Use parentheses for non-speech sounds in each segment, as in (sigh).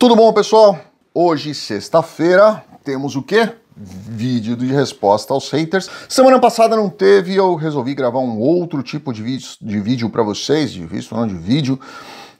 Tudo bom, pessoal? Hoje, sexta-feira, temos o quê? Vídeo de resposta aos haters. Semana passada não teve, eu resolvi gravar um outro tipo de vídeo, de vídeo para vocês, de vídeo, não de vídeo.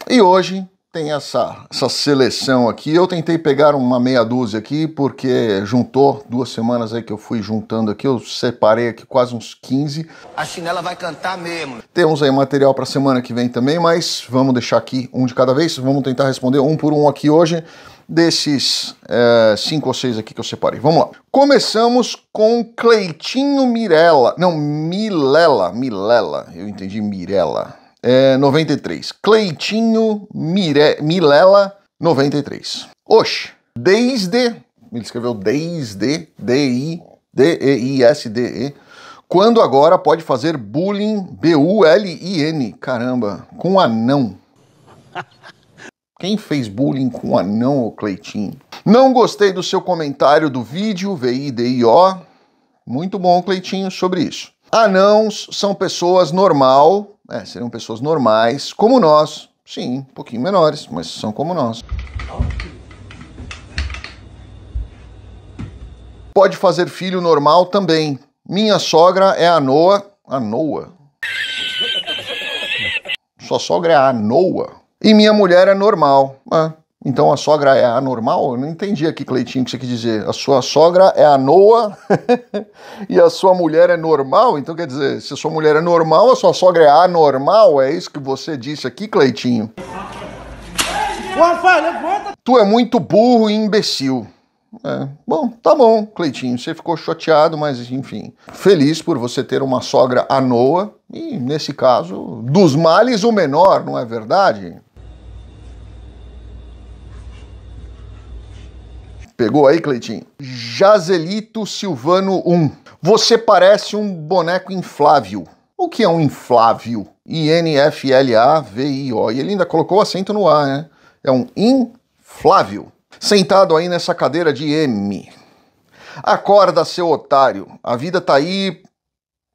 E hoje tem essa, essa seleção aqui. Eu tentei pegar uma meia dúzia aqui, porque juntou duas semanas aí que eu fui juntando aqui, eu separei aqui quase uns 15. A chinela vai cantar mesmo. Temos aí material para semana que vem também, mas vamos deixar aqui um de cada vez. Vamos tentar responder um por um aqui hoje, desses é, cinco ou seis aqui que eu separei. Vamos lá. Começamos com Cleitinho Mirella. Não, Milela. Milela. Eu entendi Mirella é, 93. Cleitinho Mire, Milela, 93. Oxe, desde, ele escreveu desde, D-I, D-E-I-S-D-E, quando agora pode fazer bullying, B-U-L-I-N, caramba, com anão. (laughs) Quem fez bullying com anão, o Cleitinho? Não gostei do seu comentário do vídeo, V-I-D-I-O. Muito bom, Cleitinho, sobre isso. Anãos são pessoas normal, é, seriam pessoas normais, como nós. Sim, um pouquinho menores, mas são como nós. Pode fazer filho normal também. Minha sogra é a Noa. A Noa? Sua sogra é a Noa. E minha mulher é normal. Ah, então a sogra é anormal? Eu não entendi aqui, Cleitinho, o que você quis dizer. A sua sogra é a Noa (laughs) e a sua mulher é normal? Então quer dizer, se a sua mulher é normal, a sua sogra é anormal? É isso que você disse aqui, Cleitinho? Tu é muito burro e imbecil. É. Bom, tá bom, Cleitinho. Você ficou chateado, mas enfim. Feliz por você ter uma sogra anoa. E, nesse caso, dos males o menor, não é verdade? Pegou aí, Cleitinho? Jazelito Silvano 1. Você parece um boneco inflável. O que é um inflável? I-N-F-L-A-V-I-O. E ele ainda colocou o acento no A, né? É um inflável. Sentado aí nessa cadeira de M. Acorda, seu otário. A vida tá aí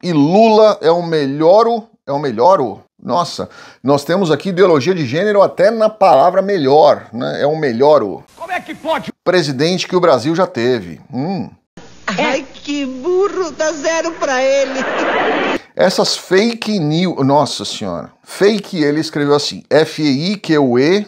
e Lula é o melhoro. É o melhoro? Nossa, nós temos aqui ideologia de gênero até na palavra melhor, né? É um melhoro é que pode? Presidente que o Brasil já teve. Hum. Ai, que burro, dá zero pra ele. Essas fake news. Nossa senhora. Fake ele escreveu assim: F-E-I-Q-U-E.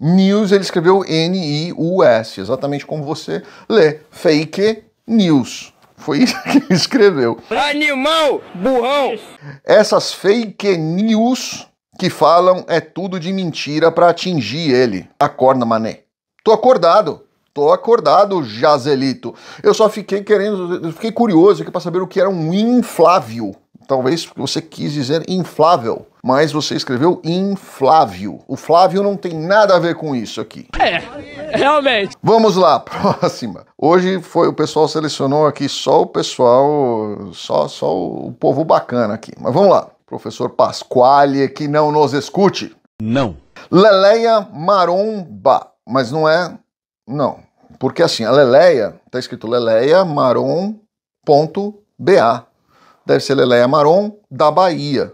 News ele escreveu N-I-U-S. Exatamente como você lê. Fake news. Foi isso (laughs) que ele escreveu. Animal, burrão. Essas fake news que falam é tudo de mentira para atingir ele. Acorda, mané. Tô acordado. Tô acordado, Jazelito. Eu só fiquei querendo, fiquei curioso aqui para saber o que era um inflável. Talvez você quis dizer inflável, mas você escreveu inflável. O Flávio não tem nada a ver com isso aqui. É, realmente. Vamos lá, (laughs) próxima. Hoje foi o pessoal selecionou aqui só o pessoal, só só o povo bacana aqui. Mas vamos lá. Professor Pasquale que não nos escute. Não. Leleia Maromba mas não é. Não. Porque assim, a Leleia, está escrito leleiamaron.ba. Deve ser Leleia Maron da Bahia.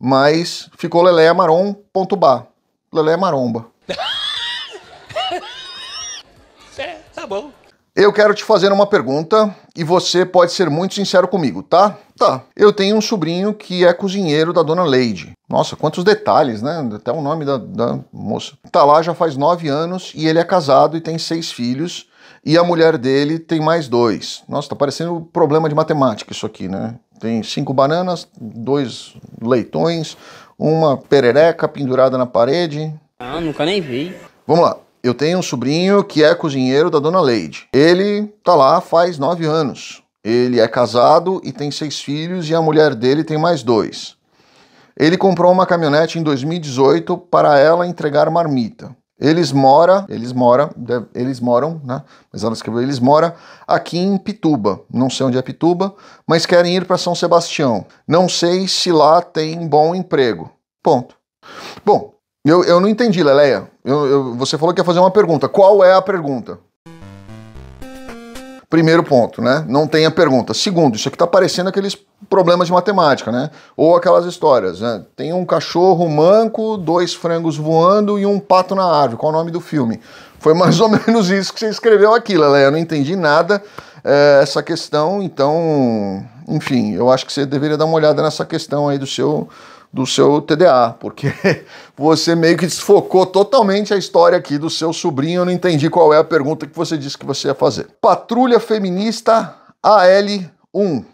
Mas ficou Leleia leleiamaron.ba. Leleia Maromba. (laughs) é, tá bom. Eu quero te fazer uma pergunta e você pode ser muito sincero comigo, tá? Tá, eu tenho um sobrinho que é cozinheiro da dona Leide. Nossa, quantos detalhes, né? Até o nome da, da moça. Tá lá já faz nove anos e ele é casado e tem seis filhos. E a mulher dele tem mais dois. Nossa, tá parecendo um problema de matemática isso aqui, né? Tem cinco bananas, dois leitões, uma perereca pendurada na parede. Ah, nunca nem vi. Vamos lá. Eu tenho um sobrinho que é cozinheiro da dona Leide. Ele tá lá faz nove anos. Ele é casado e tem seis filhos, e a mulher dele tem mais dois. Ele comprou uma caminhonete em 2018 para ela entregar marmita. Eles mora, eles mora, eles moram, né? Mas ela escreveu, eles mora aqui em Pituba. Não sei onde é Pituba, mas querem ir para São Sebastião. Não sei se lá tem bom emprego. Ponto. Bom, eu, eu não entendi, Leleia. Eu, eu, você falou que ia fazer uma pergunta. Qual é a pergunta? Primeiro ponto, né? Não tenha pergunta. Segundo, isso aqui está parecendo aqueles problemas de matemática, né? Ou aquelas histórias, né? Tem um cachorro manco, dois frangos voando e um pato na árvore. Qual o nome do filme? Foi mais ou (laughs) menos isso que você escreveu aqui, Lele. Eu não entendi nada é, essa questão, então, enfim, eu acho que você deveria dar uma olhada nessa questão aí do seu do seu TDA, porque (laughs) você meio que desfocou totalmente a história aqui do seu sobrinho. Eu não entendi qual é a pergunta que você disse que você ia fazer. Patrulha Feminista AL1.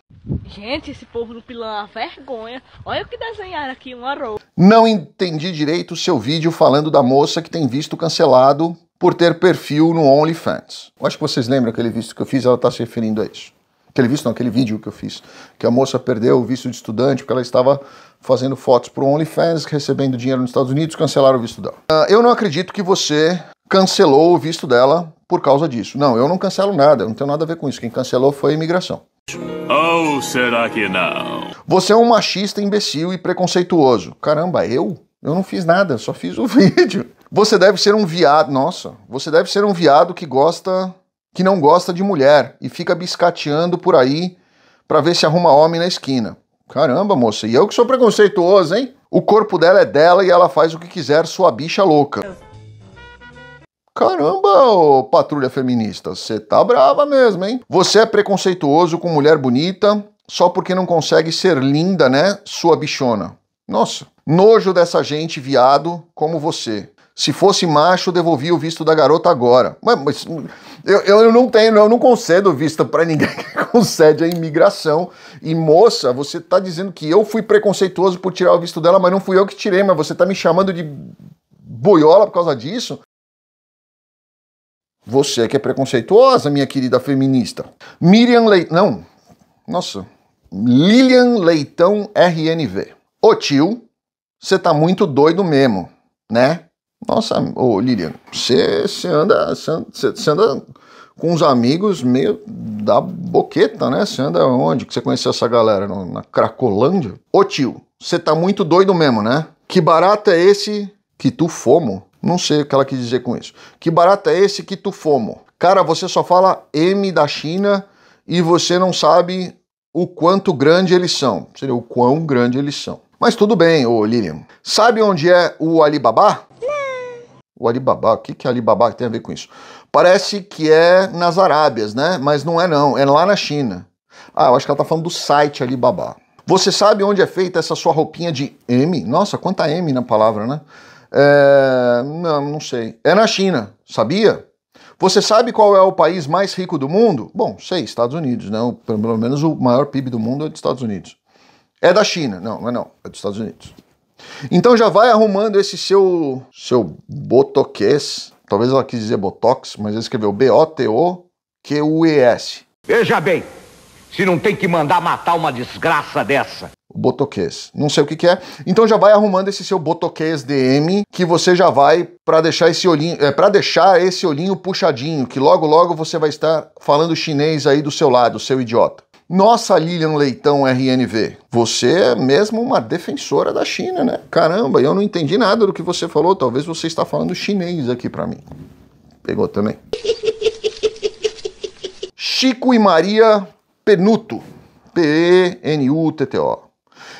Gente, esse povo do pilão é uma vergonha. Olha o que desenharam aqui, uma roupa. Não entendi direito o seu vídeo falando da moça que tem visto cancelado por ter perfil no OnlyFans. Eu acho que vocês lembram aquele visto que eu fiz, ela está se referindo a isso. Aquele visto, não, aquele vídeo que eu fiz, que a moça perdeu o visto de estudante porque ela estava fazendo fotos para o OnlyFans, recebendo dinheiro nos Estados Unidos, cancelaram o visto dela. Uh, eu não acredito que você cancelou o visto dela por causa disso. Não, eu não cancelo nada, eu não tenho nada a ver com isso. Quem cancelou foi a imigração. Ou oh, será que não? Você é um machista imbecil e preconceituoso. Caramba, eu? Eu não fiz nada, só fiz o (laughs) vídeo. Você deve ser um viado. Nossa, você deve ser um viado que gosta que não gosta de mulher e fica biscateando por aí para ver se arruma homem na esquina. Caramba, moça, e eu que sou preconceituoso, hein? O corpo dela é dela e ela faz o que quiser, sua bicha louca. Caramba, ô patrulha feminista, você tá brava mesmo, hein? Você é preconceituoso com mulher bonita só porque não consegue ser linda, né, sua bichona? Nossa, nojo dessa gente viado como você. Se fosse macho, devolvia o visto da garota agora. mas... mas... Eu, eu não tenho, eu não concedo visto para ninguém (laughs) que concede a imigração. E moça, você tá dizendo que eu fui preconceituoso por tirar o visto dela, mas não fui eu que tirei, mas você tá me chamando de boiola por causa disso? Você é que é preconceituosa, minha querida feminista. Miriam Leitão. Não. Nossa. Lilian Leitão RNV. Ô tio, você tá muito doido mesmo, né? Nossa, ô Lilian, você anda, anda com uns amigos meio da boqueta, né? Você anda onde? Que você conheceu essa galera? na Cracolândia? Ô tio, você tá muito doido mesmo, né? Que barato é esse que tu fomo? Não sei o que ela quis dizer com isso. Que barato é esse que tu fomo? Cara, você só fala M da China e você não sabe o quanto grande eles são. Seria o quão grande eles são. Mas tudo bem, ô Lilian. Sabe onde é o Alibaba? o Alibaba. O que, que Alibaba tem a ver com isso? Parece que é nas Arábias, né? Mas não é não, é lá na China. Ah, eu acho que ela tá falando do site Alibaba. Você sabe onde é feita essa sua roupinha de M? Nossa, quanta M na palavra, né? É... Não, não sei. É na China, sabia? Você sabe qual é o país mais rico do mundo? Bom, sei, Estados Unidos, né? Pelo menos o maior PIB do mundo é dos Estados Unidos. É da China. Não, não é não. É dos Estados Unidos. Então já vai arrumando esse seu seu botoquês, talvez ela quis dizer botox, mas escreveu B O T O Q U E S. Veja bem, se não tem que mandar matar uma desgraça dessa. Botoquês, não sei o que, que é. Então já vai arrumando esse seu botoquês DM que você já vai para deixar esse olhinho, é, para deixar esse olhinho puxadinho, que logo logo você vai estar falando chinês aí do seu lado, seu idiota. Nossa Lilian Leitão RNV, você é mesmo uma defensora da China, né? Caramba, eu não entendi nada do que você falou, talvez você está falando chinês aqui para mim. Pegou também. (laughs) Chico e Maria Penuto, P-E-N-U-T-T-O.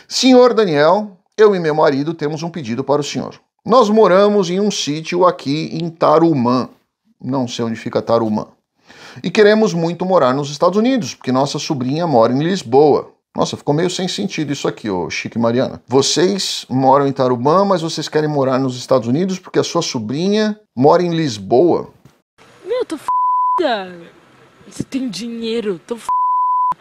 Senhor Daniel, eu e meu marido temos um pedido para o senhor. Nós moramos em um sítio aqui em Tarumã. Não sei onde fica Tarumã. E queremos muito morar nos Estados Unidos, porque nossa sobrinha mora em Lisboa. Nossa, ficou meio sem sentido isso aqui, ô Chique Mariana. Vocês moram em Tarubã, mas vocês querem morar nos Estados Unidos porque a sua sobrinha mora em Lisboa. Meu, tô f***da. Você tem dinheiro, tô f***.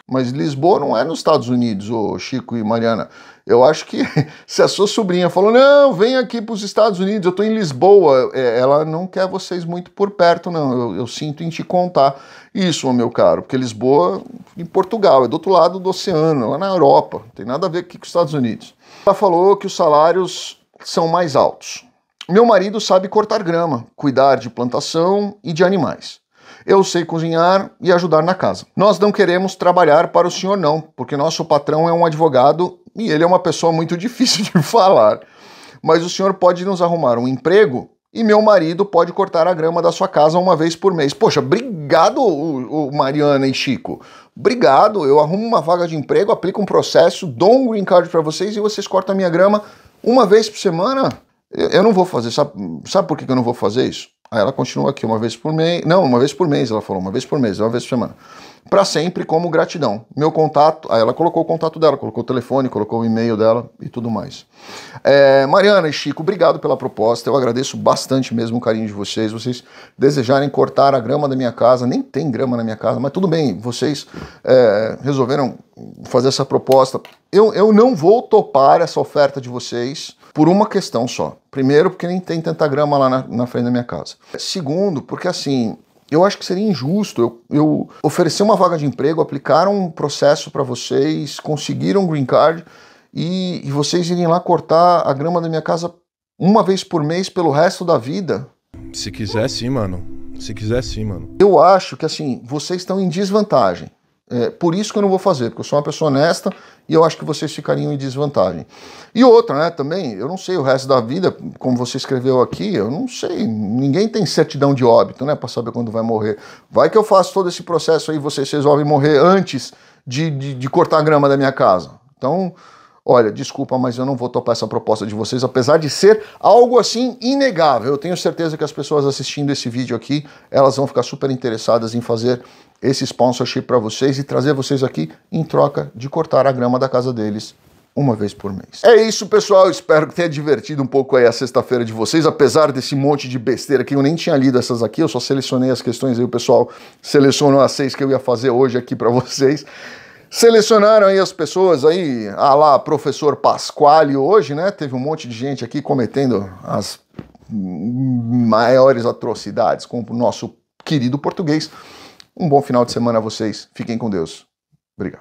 Mas Lisboa não é nos Estados Unidos, o Chico e Mariana. Eu acho que (laughs) se a sua sobrinha falou, não, vem aqui para os Estados Unidos, eu estou em Lisboa, é, ela não quer vocês muito por perto, não. Eu, eu, sinto em te contar isso, meu caro, porque Lisboa, em Portugal, é do outro lado do oceano, lá na Europa, não tem nada a ver aqui com os Estados Unidos. Ela falou que os salários são mais altos. Meu marido sabe cortar grama, cuidar de plantação e de animais eu sei cozinhar e ajudar na casa. Nós não queremos trabalhar para o senhor, não, porque nosso patrão é um advogado e ele é uma pessoa muito (laughs) difícil de falar. Mas o senhor pode nos arrumar um emprego e meu marido pode cortar a grama da sua casa uma vez por mês. Poxa, obrigado, Mariana e Chico. Obrigado, eu arrumo uma vaga de emprego, aplico um processo, dou um green card para vocês e vocês cortam a minha grama uma vez por semana. Eu não vou fazer, sabe, sabe por que eu não vou fazer isso? Aí ela continua aqui, uma vez por mês. Não, uma vez por mês, ela falou, uma vez por mês, uma vez por semana para sempre como gratidão. Meu contato, aí ela colocou o contato dela, colocou o telefone, colocou o e-mail dela e tudo mais. É, Mariana e Chico, obrigado pela proposta. Eu agradeço bastante mesmo o carinho de vocês. Vocês desejarem cortar a grama da minha casa, nem tem grama na minha casa, mas tudo bem, vocês é, resolveram fazer essa proposta. Eu, eu não vou topar essa oferta de vocês por uma questão só. Primeiro, porque nem tem tanta grama lá na, na frente da minha casa. Segundo, porque assim, eu acho que seria injusto. Eu, eu uma vaga de emprego, aplicar um processo para vocês, conseguir um green card e, e vocês irem lá cortar a grama da minha casa uma vez por mês pelo resto da vida. Se quiser, sim, mano. Se quiser, sim, mano. Eu acho que assim, vocês estão em desvantagem. É, por isso que eu não vou fazer, porque eu sou uma pessoa honesta e eu acho que vocês ficariam em desvantagem. E outra, né, também, eu não sei o resto da vida, como você escreveu aqui, eu não sei, ninguém tem certidão de óbito, né, para saber quando vai morrer. Vai que eu faço todo esse processo aí, vocês resolvem morrer antes de, de, de cortar a grama da minha casa. Então, olha, desculpa, mas eu não vou topar essa proposta de vocês, apesar de ser algo assim inegável. Eu tenho certeza que as pessoas assistindo esse vídeo aqui, elas vão ficar super interessadas em fazer esse sponsorship para vocês e trazer vocês aqui em troca de cortar a grama da casa deles uma vez por mês. É isso, pessoal. Espero que tenha divertido um pouco aí a sexta-feira de vocês, apesar desse monte de besteira que eu nem tinha lido essas aqui, eu só selecionei as questões aí, o pessoal selecionou as seis que eu ia fazer hoje aqui para (laughs) vocês. Selecionaram aí as pessoas aí, a lá, professor Pasquale hoje, né? Teve um monte de gente aqui cometendo as maiores atrocidades com o nosso querido português. Um bom final de semana a vocês. Fiquem com Deus. Obrigado.